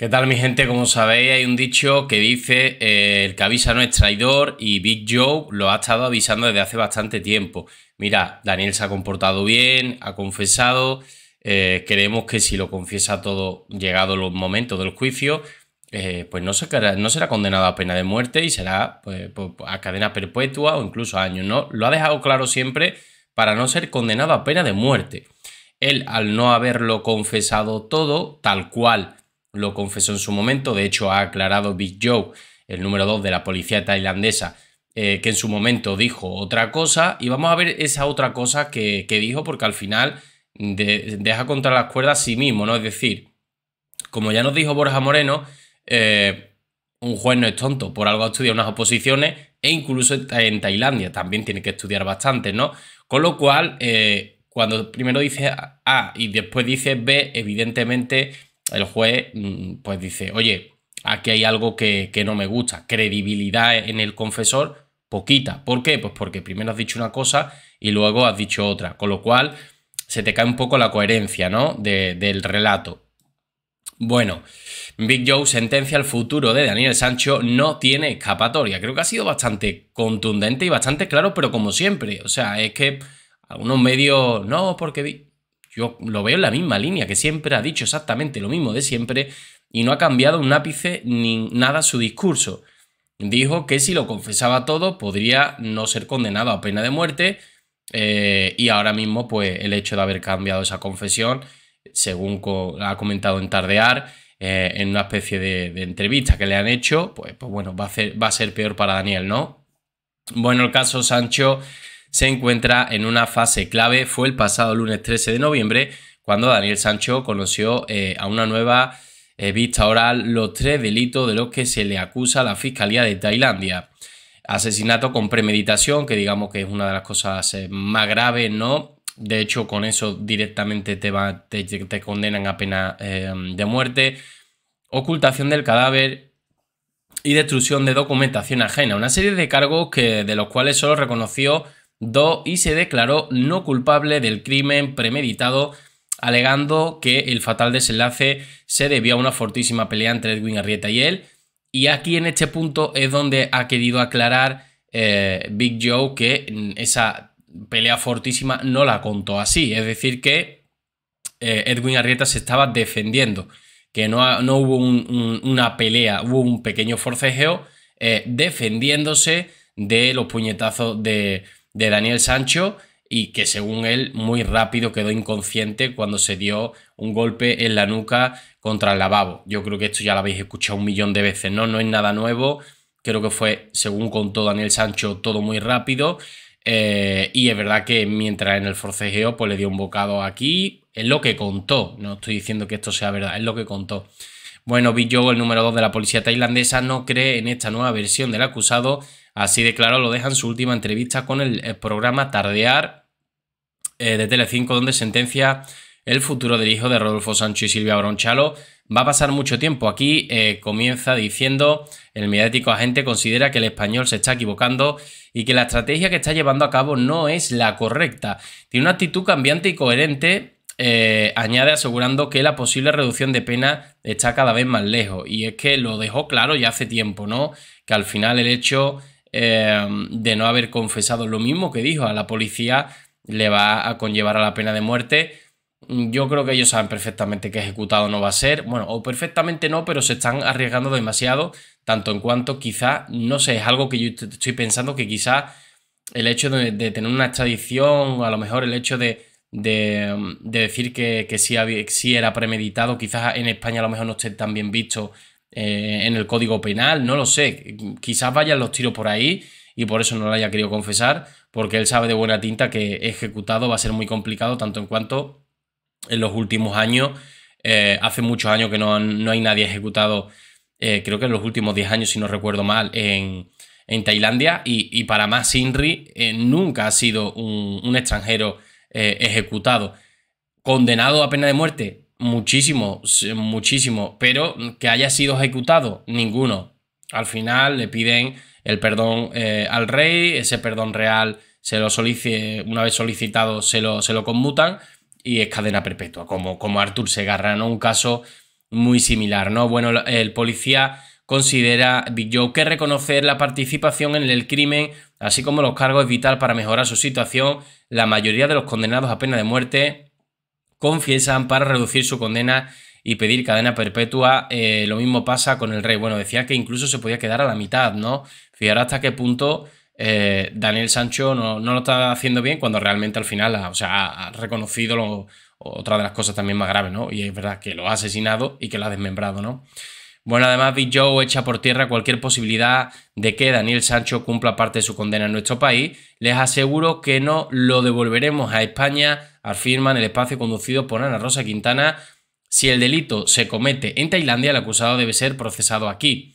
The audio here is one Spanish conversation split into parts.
¿Qué tal mi gente? Como sabéis hay un dicho que dice eh, el que avisa no es traidor y Big Joe lo ha estado avisando desde hace bastante tiempo. Mira, Daniel se ha comportado bien, ha confesado, eh, creemos que si lo confiesa todo llegado los momentos del juicio, eh, pues no, será condenado a pena de muerte y será pues, pues, a cadena perpetua o incluso a años. ¿no? Lo ha dejado claro siempre para no ser condenado a pena de muerte. Él, al no haberlo confesado todo, tal cual, lo confesó en su momento, de hecho ha aclarado Big Joe, el número 2 de la policía tailandesa, eh, que en su momento dijo otra cosa y vamos a ver esa otra cosa que, dijo porque al final deja contra las cuerdas a sí mismo, ¿no? Es decir, como ya nos dijo Borja Moreno, eh, un juez no es tonto, por algo estudiado unas oposiciones e incluso en Tailandia también tiene que estudiar bastante, ¿no? Con lo cual, eh, cuando primero dice A y después dice B, evidentemente el juez mm, pues dice, oye, aquí hay algo que, no me gusta, credibilidad en el confesor poquita. ¿Por qué? Pues porque primero has dicho una cosa y luego has dicho otra, con lo cual se te cae un poco la coherencia, ¿no? del relato. Bueno, Big Joe sentencia el futuro de Daniel Sancho no tiene escapatoria. Creo que ha sido bastante contundente y bastante claro, pero como siempre, o sea, es que algunos medios, no, porque yo lo veo en la misma línea, que siempre ha dicho exactamente lo mismo de siempre y no ha cambiado un ápice ni nada su discurso. Dijo que si lo confesaba todo podría no ser condenado a pena de muerte eh, y ahora mismo pues el hecho de haber cambiado esa confesión, según ha comentado en Tardear, eh, en una especie de, entrevista que le han hecho, pues, pues bueno, va a, ser, va a ser peor para Daniel, ¿no? Bueno, el caso Sancho se encuentra en una fase clave. Fue el pasado lunes 13 de noviembre cuando Daniel Sancho conoció eh, a una nueva eh, vista oral los tres delitos de los que se le acusa a la Fiscalía de Tailandia. Asesinato con premeditación, que digamos que es una de las cosas eh, más graves, ¿no? De hecho, con eso directamente te, te, condenan a pena em, de muerte. Ocultación del cadáver, y destrucción de documentación ajena, una serie de cargos que, de los cuales solo reconoció Do y se declaró no culpable del crimen premeditado, alegando que el fatal desenlace se debió a una fortísima pelea entre Edwin Arrieta y él. Y aquí en este punto es donde ha querido aclarar eh, Big Joe que mm, esa pelea fortísima no la contó así. Es decir, que eh, Edwin Arrieta se estaba defendiendo, que no, hubo una pelea, hubo un pequeño forcejeo eh, defendiéndose de los puñetazos de, de Daniel Sancho y que según él muy rápido quedó inconsciente cuando se dio un golpe en la nuca contra el lavabo. Yo creo que esto ya lo habéis escuchado un millón de veces, ¿no? No es nada nuevo. Creo que fue, según contó Daniel Sancho, todo muy rápido. Eh, y es verdad que mientras en el forcejeo, pues le dio un bocado aquí. Es lo que contó. No estoy diciendo que esto sea verdad, es lo que contó. Bueno, Bill el número 2 de la policía tailandesa, no cree en esta nueva versión del acusado Así de claro lo deja en su última entrevista con el, programa Tardear de eh, de Telecinco, donde sentencia el futuro del hijo de Rodolfo Sancho y Silvia Bronchalo. Va a pasar mucho tiempo. Aquí eh, comienza diciendo, el mediático agente considera que el español se está equivocando y que la estrategia que está llevando a cabo no es la correcta. Tiene una actitud cambiante y coherente, eh, añade asegurando que la posible reducción de pena está cada vez más lejos. Y es que lo dejó claro ya hace tiempo, ¿no? Que al final el hecho Em, de no haber confesado lo mismo que dijo a la policía le va a conllevar a la pena de muerte. Yo creo que ellos saben perfectamente que ejecutado no va a ser, bueno, o perfectamente no, pero se están arriesgando demasiado, tanto en cuanto quizá, no sé, es algo que yo estoy pensando que quizá el hecho de, tener una extradición, o a lo mejor el hecho de, decir que, que sí, sí, era premeditado, quizás en España a lo mejor no esté tan bien visto eh, en el código penal, no lo sé. Quizás vayan los tiros por ahí y por eso no lo haya querido confesar, porque él sabe de buena tinta que ejecutado va a ser muy complicado, tanto en cuanto en los últimos años, eh, hace muchos años que no, hay nadie ejecutado, eh, creo que en los últimos 10 años, si no recuerdo mal, en, Tailandia, y, para más Sinri nunca ha sido un extranjero ejecutado. Condenado a pena de muerte, Muchísimo, muchísimo, pero que haya sido ejecutado, ninguno. Al final le piden el perdón eh, al rey, ese perdón real se lo una vez solicitado se lo, se lo conmutan y es cadena perpetua, como, como Arthur Segarra, ¿no? Un caso muy similar, ¿no? Bueno, el policía considera Big que reconocer la participación en el crimen, así como los cargos es vital para mejorar su situación. La mayoría de los condenados a pena de muerte confiesan para reducir su condena y pedir cadena perpetua. Eh, lo mismo pasa con el rey. Bueno, decía que incluso se podía quedar a la mitad, ¿no? Fijar hasta qué punto eh, Daniel Sancho no, lo está haciendo bien cuando realmente al final ha, sea, ha reconocido otra de las cosas también más graves, ¿no? Y es verdad que lo ha asesinado y que lo ha desmembrado, ¿no? Bueno, además, Big Joe echa por tierra cualquier posibilidad de que Daniel Sancho cumpla parte de su condena en nuestro país. Les aseguro que no lo devolveremos a España afirman el espacio conducido por Ana Rosa Quintana. Si el delito se comete en Tailandia, el acusado debe ser procesado aquí.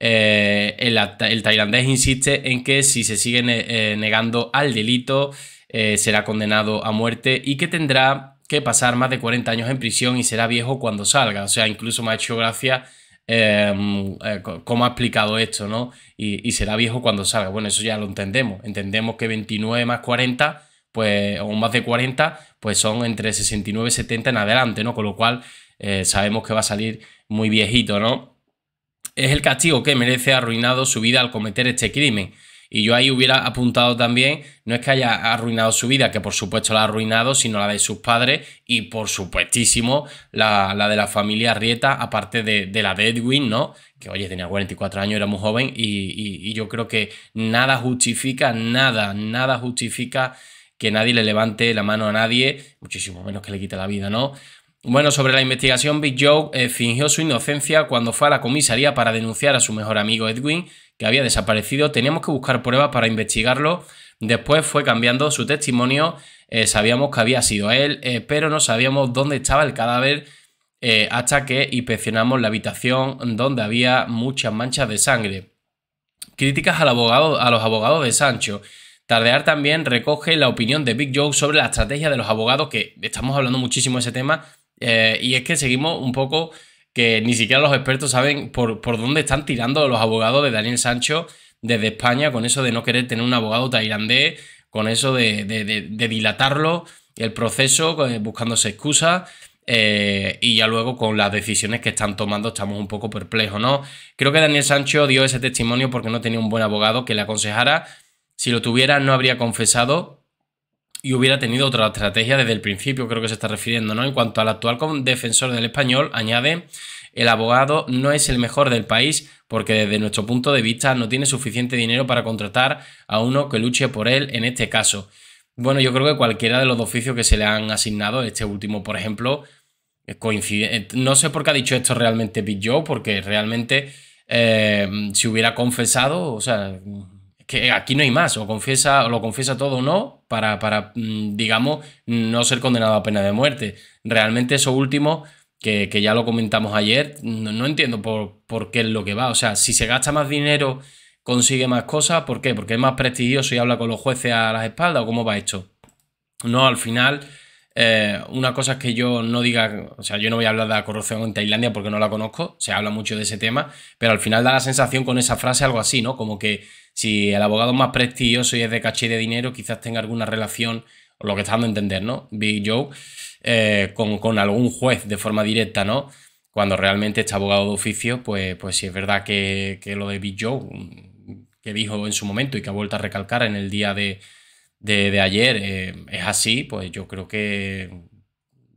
Eh, el, tailandés insiste en que si se sigue eh, negando al delito, eh, será condenado a muerte y que tendrá que pasar más de 40 años en prisión y será viejo cuando salga. O sea, incluso me ha hecho gracia em, cómo ha explicado esto, ¿no? Y, y será viejo cuando salga. Bueno, eso ya lo entendemos. Entendemos que 29 más 40 pues, o más de 40, pues son entre 69 y 70 en adelante, ¿no? Con lo cual eh, sabemos que va a salir muy viejito, ¿no? Es el castigo que merece arruinado su vida al cometer este crimen. Y yo ahí hubiera apuntado también, no es que haya arruinado su vida, que por supuesto la ha arruinado, sino la de sus padres y por supuestísimo la, la de la familia Rieta, aparte de, la de Edwin, ¿no? Que oye, tenía 44 años, era muy joven y yo creo que nada justifica, nada, nada justifica que nadie le levante la mano a nadie, muchísimo menos que le quite la vida, ¿no? Bueno, sobre la investigación, Big Joe eh, fingió su inocencia cuando fue a la comisaría para denunciar a su mejor amigo Edwin, que había desaparecido. Teníamos que buscar pruebas para investigarlo. Después fue cambiando su testimonio. Eh, sabíamos que había sido él, eh, pero no sabíamos dónde estaba el cadáver hasta que inspeccionamos la habitación donde había muchas manchas de sangre. Críticas al abogado, a los abogados de Sancho. Tardear también recoge la opinión de Big Joe sobre la estrategia de los abogados, que estamos hablando muchísimo de ese tema, eh, y es que seguimos un poco que ni siquiera los expertos saben por, por dónde están tirando los abogados de Daniel Sancho desde España, con eso de no querer tener un abogado tailandés, con eso de, dilatarlo, el proceso, eh, buscándose excusas. Eh, y ya luego con las decisiones que están tomando estamos un poco perplejos, ¿no? Creo que Daniel Sancho dio ese testimonio porque no tenía un buen abogado que le aconsejara si lo tuviera, no habría confesado y hubiera tenido otra estrategia desde el principio, creo que se está refiriendo, ¿no? En cuanto al actual defensor del español, añade, el abogado no es el mejor del país porque desde nuestro punto de vista no tiene suficiente dinero para contratar a uno que luche por él en este caso. Bueno, yo creo que cualquiera de los oficios que se le han asignado, este último, por ejemplo, eh, coincide. Eh, no sé por qué ha dicho esto realmente Big Joe, porque realmente eh, si hubiera confesado, o sea, que aquí no hay más, o confiesa, o lo confiesa todo o no, para, para, mm, digamos, no ser condenado a pena de muerte. Realmente eso último, que, ya lo comentamos ayer, no, entiendo por, por, qué es lo que va. O sea, si se gasta más dinero, consigue más cosas, ¿por qué? Porque es más prestigioso y habla con los jueces a las espaldas, o cómo va esto. No, al final, eh, una cosa es que yo no diga, o sea, yo no voy a hablar de la corrupción en Tailandia porque no la conozco, se habla mucho de ese tema, pero al final da la sensación con esa frase algo así, ¿no? Como que si el abogado más prestigioso y es de caché de dinero, quizás tenga alguna relación, lo que está dando a entender, ¿no? Big Joe, eh, con, algún juez de forma directa, ¿no? Cuando realmente este abogado de oficio, pues, pues es verdad que, lo de Big Joe, mm, que dijo en su momento y que ha vuelto a recalcar en el día de, ayer, eh, es así, pues yo creo que,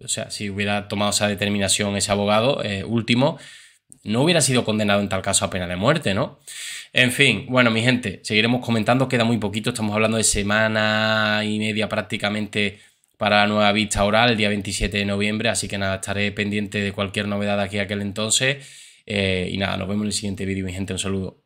o sea, si hubiera tomado esa determinación ese abogado eh, último, no hubiera sido condenado en tal caso a pena de muerte, ¿no? En fin, bueno, mi gente, seguiremos comentando, queda muy poquito, estamos hablando de semana y media prácticamente para la nueva vista oral el día 27 de noviembre, así que nada, estaré pendiente de cualquier novedad aquí a aquel entonces. Eh, y nada, nos vemos en el siguiente vídeo, mi gente, un saludo.